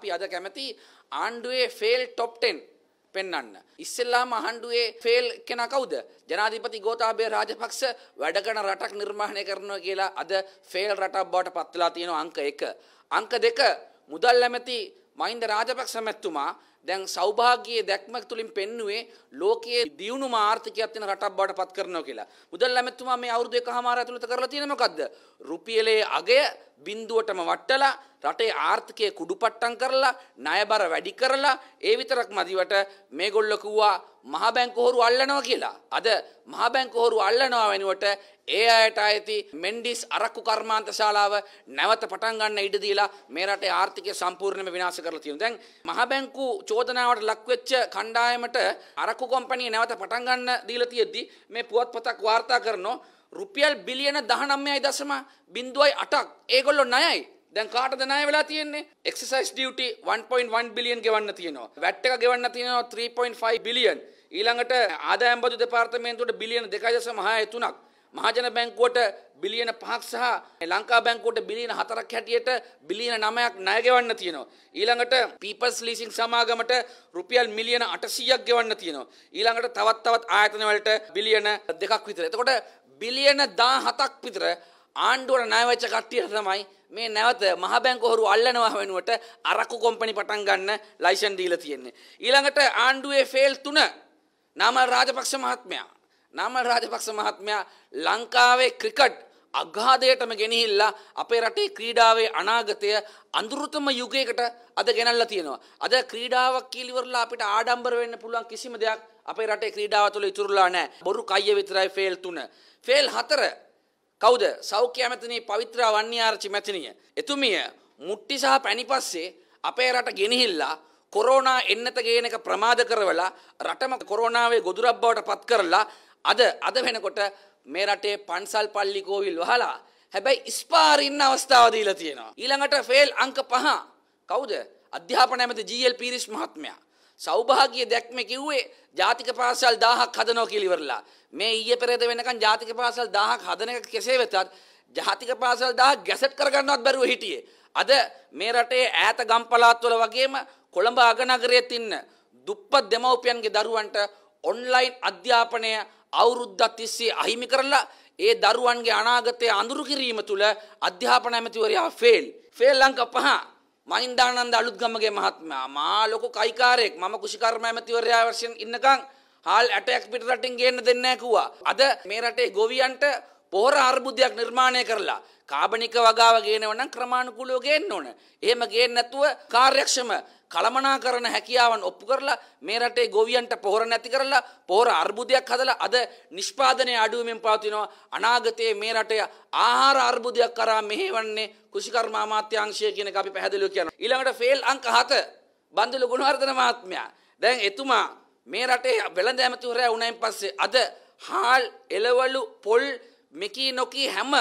අපි අද කැමති ආණ්ඩුවේ ෆේල් ටොප් 10 පෙන්වන්න. ඉස්සෙල්ලාම ආණ්ඩුවේ ෆේල් කෙනා කවුද? ජනාධිපති ගෝතාබේ රාජපක්ෂ වැඩ කරන රටක් නිර්මාණය කරනවා කියලා අද ෆේල් රටක් බවට පත් වෙලා තියෙනවා අංක 1. අංක 2 මුදල් ඇමති මහින්ද රාජපක්ෂ මැතිතුමා දැන් සෞභාග්‍යයේ දැක්ම තුලින් පෙන්නුවේ ලෝකයේ දියුණු ආර්ථිකයක් වෙන රටක් බවට පත් කරනවා කියලා. මුදල් ඇමතුමා මේ අවුරුදු එකහමාර ඇතුළත කරලා තියෙන මොකද්ද? රුපියලේ අගය බිඳුවටම වට්ටලා රටේ ආර්ථිකය කුඩුපට්ටම් කරලා ණය බර වැඩි කරලා ඒ විතරක් මදිවට මේගොල්ලෝ කිව්වා මහා බැංක හොරු අල්ලනවා කියලා. අද මහා බැංක හොරු අල්ලනවා වෙනුවට ඒ අයට ඇති මෙන්ඩිස් අරක්කු කර්මාන්ත ශාලාව නැවත පටන් ගන්න ඉඩ දීලා මේ රටේ ආර්ථිකය සම්පූර්ණයෙන්ම විනාශ කරලා තියෙනවා. දැන් මහා බැංකු චෝදනාවට ලක්වෙච්ච කණ්ඩායමට අරක්කු කොම්පැනි නැවත පටන් ගන්න දීලා තියෙද්දි මේ පුවත්පතක් වාර්තා කරනවා රුපියල් බිලියන 19.08ක් ඒගොල්ලෝ ණයයි. දැන් කාටද ණය වෙලා තියෙන්නේ? එක්සර්සයිස් ඩියුටි 1.1 බිලියන් ගෙවන්න තියෙනවා. වැට් එක ගෙවන්න තියෙනවා 3.5 බිලියන්. ඊළඟට ආදායම් බදු දෙපාර්තමේන්තුවට බිලියන 2.63ක්. මහජන බැංකුවට බිලියන 5ක් සහ ලංකා බැංකුවට බිලියන 4ක් හැටියට බිලියන 9ක් ණය ගෙවන්න තියෙනවා. ඊළඟට People's Leasing සමාගමට රුපියල් මිලියන 800ක් ගෙවන්න තියෙනවා. ඊළඟට තවත් තවත් ආයතන වලට බිලියන 2ක් විතර. එතකොට බිලියන 17ක් විතර ආණ්ඩුවට ණය වෙච්ච කට්ටියට තමයි මේ නැවත මහ බැංකුවරු අල්ලනවා වෙනුවට අරක්කු කොම්පැනි පටන් ගන්න ලයිසන් දීලා තියෙන්නේ. ඊළඟට ආණ්ඩුවේ ෆේල් තුන නාමල් රාජපක්ෂ මහත්මයා. නාමල් රාජපක්ෂ මහත්මයා ලංකාවේ ක්‍රිකට් අගාධයටම ගෙනහිල්ලා අපේ රටේ ක්‍රීඩාවේ අනාගතය අඳුරුතම යුගයකට අද ගෙනල්ලා තියෙනවා. අද ක්‍රීඩාවක් කීලිවරලා අපිට ආඩම්බර වෙන්න පුළුවන් කිසිම දෙයක් අපේ රටේ ක්‍රීඩාව තුළ ඉතුරුලා නැහැ. බොරු කය විතරයි ෆේල් තුන. ෆේල් හතර කවුද? සෞඛ්‍ය ඇමතිනිය පවිත්‍රා වන්නියාරච්චි මැතිනිය. එතුමිය මුට්ටි සහ පැණි පස්සේ අපේ රට ගෙනහිල්ලා කොරෝනා එන්නත ගේන එක ප්‍රමාද කරවලා රටම කොරෝනාවේ ගොදුරක් බවට පත් කරලා අද අද වෙනකොට මේ රටේ පන්සල් පල්ලි කෝවිල් වහලා හැබැයි ඉස්පාර් ඉන්න අවස්ථාව දීලා තියෙනවා. ඊළඟට ෆේල් අංක 5 කවුද? අධ්‍යාපන ඇමති ජී.එල්. පීරිස් මහත්මයා. සෞභාග්‍ය දැක්ම කිව්වේ ජාතික පාසල් 1000ක් හදනවා කියලා ඉවරලා. මේ ඊයේ පෙරේද වෙනකන් ජාතික පාසල් 1000ක් හදන එක කෙසේ වෙතත් ජාතික පාසල් 1000ක් ගැසට් කරගන්නවත් බැරුව හිටියේ. අද මේ රටේ ඈත ගම් පළාත්වල වගේම කොළඹ අගනගරයේත් ඉන්න දුප්පත් දෙමව්පියන්ගේ දරුවන්ට ඔන්ලයින් අධ්‍යාපනය අවුරුද්දක් තිස්සේ අහිමි කරලා ඒ දරුවන්ගේ අනාගතය අඳුරු කිරීම තුළ අධ්‍යාපන ඇමතිවරයා ෆේල්. ෆේල් ලංක පහ මහින්දානන්ද අලුත්ගමගේ මහත්මයා මා ලොකු කයිකාරයෙක් මම කුෂිකර්ම ඇමතිවරයා වශයෙන් ඉන්නකම් හාල් ඇටයක් පිට රටින් ගේන්න දෙන්නේ නැහැ කිව්වා. අද මේ රටේ ගොවියන්ට පොහොර අර්බුදයක් නිර්මාණය කරලා කාබනික වගාව ගේනව නම් ක්‍රමානුකූලව ගේන්න ඕන. එහෙම ගේන්න නැතුව කාර්යක්ෂම කළමනාකරන හැකියාවන් ඔප්පු කරලා මේ රටේ ගොවියන්ට පොහොර නැති කරලා පොහොර අර්බුදයක් හදලා අද නිෂ්පාදනය අඩුවමින් පවතිනවා. අනාගතයේ මේ රටේ ආහාර අර්බුදයක් කරා මෙහෙවන්නේ කෘෂිකර්ම අමාත්‍යාංශය කියන එක අපි පැහැදිලිව කියනවා. ඊළඟට ෆේල් අංක 7 බන්දුල ගුණවර්ධන මහත්මයා. දැන් එතුමා මේ රටේ වෙළඳ ඇමතිවරයා වුණයින් පස්සේ අද හාල් එළවලු පොල් මෙකී නොකී හැම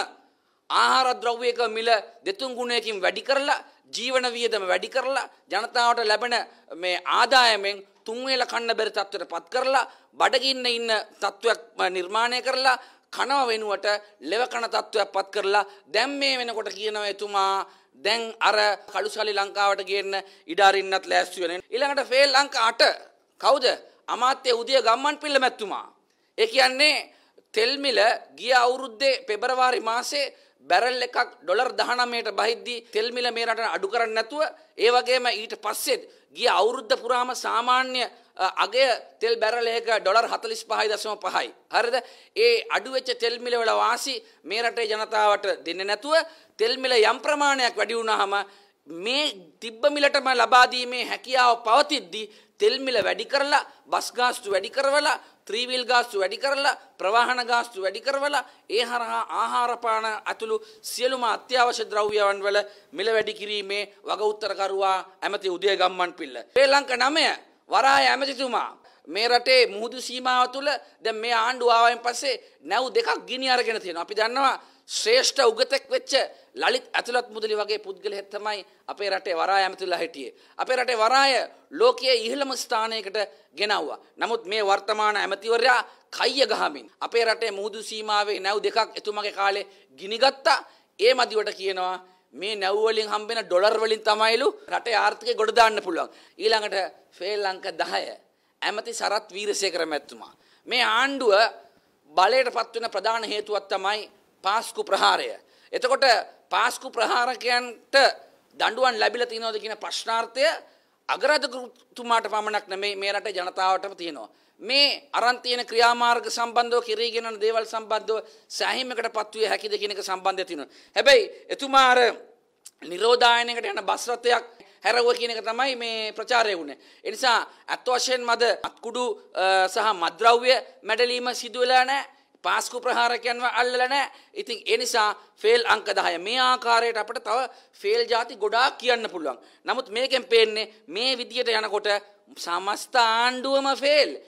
ආහාර ද්‍රව්‍යයක මිල දෙතුන් ගුණයකින් වැඩි කරලා ජීවන වියදම වැඩි කරලා ජනතාවට ලැබෙන මේ ආදායමෙන් තුන් වේල කන්න බැරි තත්ත්වයටපත් කරලා බඩගින්න ඉන්න තත්ත්වයක් නිර්මාණය කරලා කනව වෙනුවට ලෙව කන තත්ත්වයක්පත් කරලා දැන් මේ වෙනකොට කියනවා එතුමා දැන් අර කළුසලි ලංකාවට ගේන්න ඉඩ අරින්නත් ලෑස්ති වෙන. ඊළඟට ෆේල් ලංකා 8 කවුද? අමාත්‍ය උදය ගම්මන් පිල්ල මැතිතුමා. ඒ කියන්නේ තෙල් මිල ගිය අවුරුද්දේ පෙබරවාරි මාසේ බැරල් එකක් ඩොලර් 19ට බහිද්දී තෙල් මිල මේ රටට අඩු කරන්නේ නැතුව ඒ වගේම ඊට පස්සෙත් ගිය අවුරුද්ද පුරාම සාමාන්‍ය අගය තෙල් බැරල් එක ඩොලර් 45.5යි. හරිද? ඒ අඩු වෙච්ච තෙල් මිල වල වාසි මේ රටේ ජනතාවට දෙන්නේ නැතුව තෙල් මිල යම් ප්‍රමාණයක් වැඩි වුණාම මේ තිබ්බ මිලටම ලබා දීමේ හැකියාව පවතිද්දී තෙල් මිල වැඩි කරලා බස් ගාස්තු වැඩි කරවලා ත්‍රීවිල් ගාස්තු වැඩි කරලා ප්‍රවාහන ගාස්තු වැඩි කරවලා ඒ හරහා ආහාරපාන ඇතුළු සියලුම අත්‍යවශ්‍ය ද්‍රව්‍යයන් වල මිල වැඩි කිරීමේ වග උත්තරකරුවා ඇමති උදය ගම්මන් පිල්ල. ශ්‍රී ලංකා නමය වරාය ඇමතිතුමා මේ රටේ මුහුදු සීමාව තුළ දැන් මේ ආණ්ඩුව ආවයින් පස්සේ නැව් දෙකක් ගිනි අරගෙන තියෙනවා. අපි දන්නවා ශ්‍රේෂ්ඨ උගතෙක් වෙච්ච ලලිත් ඇතුළත් මුදලි වගේ පුද්ගලයෙක් තමයි අපේ රටේ වරාය ඇමතිලා හිටියේ. අපේ රටේ වරාය ලෝකයේ ඉහළම ස්ථානයකට ගෙනව්වා. නමුත් මේ වර්තමාන ඇමතිවරයා කයිය ගහමින් අපේ රටේ මුහුදු සීමාවේ නැව් දෙකක් එතුමගේ කාලේ ගිනිගත්තා. ඒ මදිවට කියනවා මේ නැව් වලින් හම්බෙන ඩොලර් වලින් තමයිලු රටේ ආර්ථිකය ගොඩ දාන්න පුළුවන්. ඊළඟට ශ්‍රී ලංකා 10 ඇමති සරත් වීරසේකර මැතිතුමා මේ ආණ්ඩුව බලයට පත්වන ප්‍රධාන හේතුවක් තමයි පාස්කු ප්‍රහාරය. එතකොට පාස්කු ප්‍රහාරකයන්ට දඬුවන් ලැබිලා තියෙනවද කියන ප්‍රශ්නාර්ථය අගරාධකතුමාට පමණක් නෙමෙයි මේ රටේ ජනතාවටම තියෙනවා. මේ අරන් තියෙන ක්‍රියාමාර්ග සම්බන්ධව කිරීගෙන යන දේවල් සම්බන්ධව සෑහීමකට පත්විය හැකිද කියන එක සම්බන්ධය තියෙනවා. හැබැයි එතුමා අර නිරෝධායනයකට යන බස් රථයක් හැරව කියන එක තමයි මේ ප්‍රචාරය වුණේ. එනිසා අත්වශයෙන් මද අත්කුඩු සහ මද්‍රව්‍ය මැඩලීම සිදුවෙලා නෑ පාස්කු ප්‍රහාරකයන්ව අල්ලල නෑ. ඉතින් ඒ නිසා ෆේල් අංක 10. මේ ආකාරයට අපිට තව ෆේල් ಜಾති ගොඩාක් කියන්න පුළුවන්. නමුත් මේකෙන් පේන්නේ මේ විදියට යනකොට සමස්ත ආණ්ඩුවම ෆේල්.